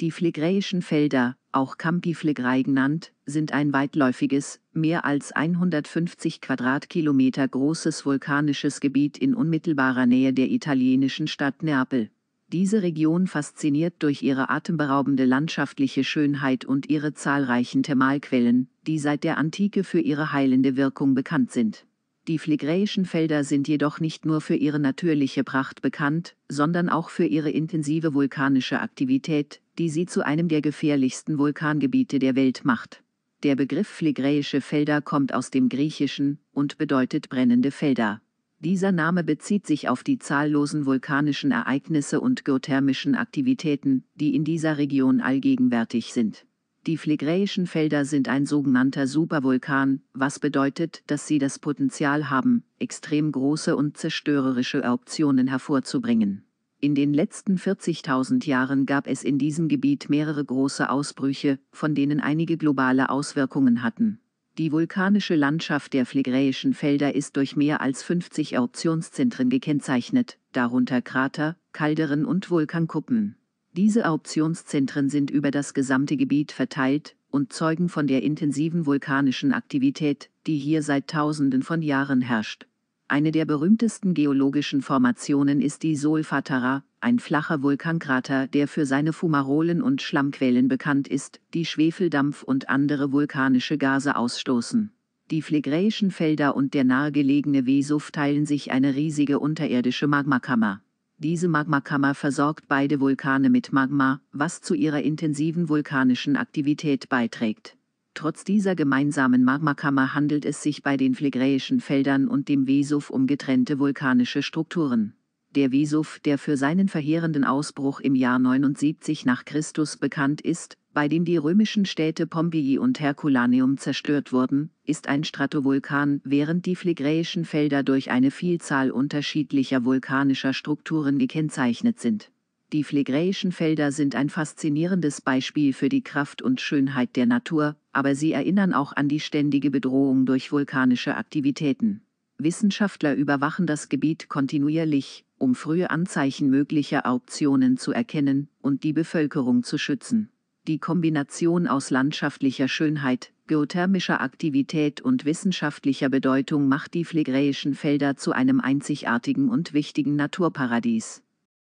Die phlegräischen Felder, auch Campi-Phlegrei genannt, sind ein weitläufiges, mehr als 150 Quadratkilometer großes vulkanisches Gebiet in unmittelbarer Nähe der italienischen Stadt Neapel. Diese Region fasziniert durch ihre atemberaubende landschaftliche Schönheit und ihre zahlreichen Thermalquellen, die seit der Antike für ihre heilende Wirkung bekannt sind. Die phlegräischen Felder sind jedoch nicht nur für ihre natürliche Pracht bekannt, sondern auch für ihre intensive vulkanische Aktivität, die sie zu einem der gefährlichsten Vulkangebiete der Welt macht. Der Begriff phlegräische Felder kommt aus dem Griechischen und bedeutet brennende Felder. Dieser Name bezieht sich auf die zahllosen vulkanischen Ereignisse und geothermischen Aktivitäten, die in dieser Region allgegenwärtig sind. Die phlegräischen Felder sind ein sogenannter Supervulkan, was bedeutet, dass sie das Potenzial haben, extrem große und zerstörerische Eruptionen hervorzubringen in den letzten 40.000 Jahren gab es in diesem Gebiet mehrere große Ausbrüche, von denen einige globale Auswirkungen hatten. Die vulkanische Landschaft der Phlegräischen Felder ist durch mehr als 50 Eruptionszentren gekennzeichnet, darunter Krater, Calderen und Vulkankuppen. Diese Eruptionszentren sind über das gesamte Gebiet verteilt und zeugen von der intensiven vulkanischen Aktivität, die hier seit Tausenden von Jahren herrscht. Eine der berühmtesten geologischen Formationen ist die Solfatara, ein flacher Vulkankrater, der für seine Fumarolen und Schlammquellen bekannt ist, die Schwefeldampf und andere vulkanische Gase ausstoßen. Die Phlegräischen Felder und der nahegelegene Vesuv teilen sich eine riesige unterirdische Magmakammer. Diese Magmakammer versorgt beide Vulkane mit Magma, was zu ihrer intensiven vulkanischen Aktivität beiträgt. Trotz dieser gemeinsamen Magmakammer handelt es sich bei den Phlegräischen Feldern und dem Vesuv um getrennte vulkanische Strukturen. Der Vesuv, der für seinen verheerenden Ausbruch im Jahr 79 nach Christus bekannt ist, bei dem die römischen Städte Pompeii und Herculaneum zerstört wurden, ist ein Stratovulkan, während die Phlegräischen Felder durch eine Vielzahl unterschiedlicher vulkanischer Strukturen gekennzeichnet sind die Phlegräischen Felder sind ein faszinierendes Beispiel für die Kraft und Schönheit der Natur, aber sie erinnern auch an die ständige Bedrohung durch vulkanische Aktivitäten. Wissenschaftler überwachen das Gebiet kontinuierlich, um frühe Anzeichen möglicher Auktionen zu erkennen und die Bevölkerung zu schützen. Die Kombination aus landschaftlicher Schönheit, geothermischer Aktivität und wissenschaftlicher Bedeutung macht die Phlegräischen Felder zu einem einzigartigen und wichtigen Naturparadies.